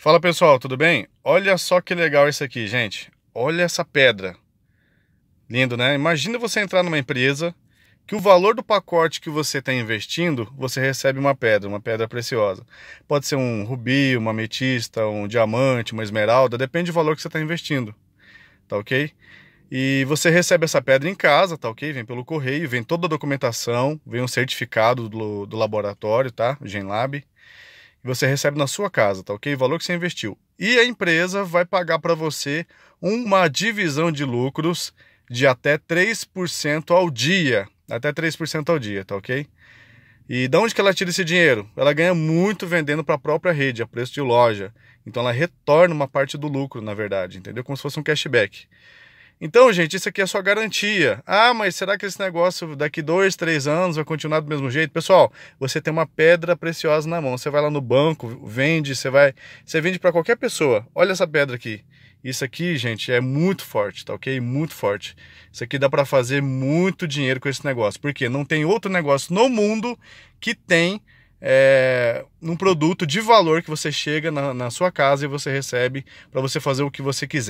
Fala pessoal, tudo bem? Olha só que legal isso aqui, gente. Olha essa pedra. Lindo, né? Imagina você entrar numa empresa que o valor do pacote que você está investindo, você recebe uma pedra, uma pedra preciosa. Pode ser um rubi, uma ametista, um diamante, uma esmeralda, depende do valor que você está investindo. Tá ok? E você recebe essa pedra em casa, tá ok? Vem pelo correio, vem toda a documentação, vem um certificado do, do laboratório, tá? Genlab você recebe na sua casa, tá ok? O valor que você investiu. E a empresa vai pagar para você uma divisão de lucros de até 3% ao dia. Até 3% ao dia, tá ok? E de onde que ela tira esse dinheiro? Ela ganha muito vendendo para a própria rede, a preço de loja. Então ela retorna uma parte do lucro, na verdade, entendeu? Como se fosse um cashback. Então, gente, isso aqui é só garantia. Ah, mas será que esse negócio daqui dois, três anos vai continuar do mesmo jeito? Pessoal, você tem uma pedra preciosa na mão. Você vai lá no banco, vende, você vai, você vende para qualquer pessoa. Olha essa pedra aqui. Isso aqui, gente, é muito forte, tá ok? Muito forte. Isso aqui dá para fazer muito dinheiro com esse negócio, porque não tem outro negócio no mundo que tem é, um produto de valor que você chega na, na sua casa e você recebe para você fazer o que você quiser.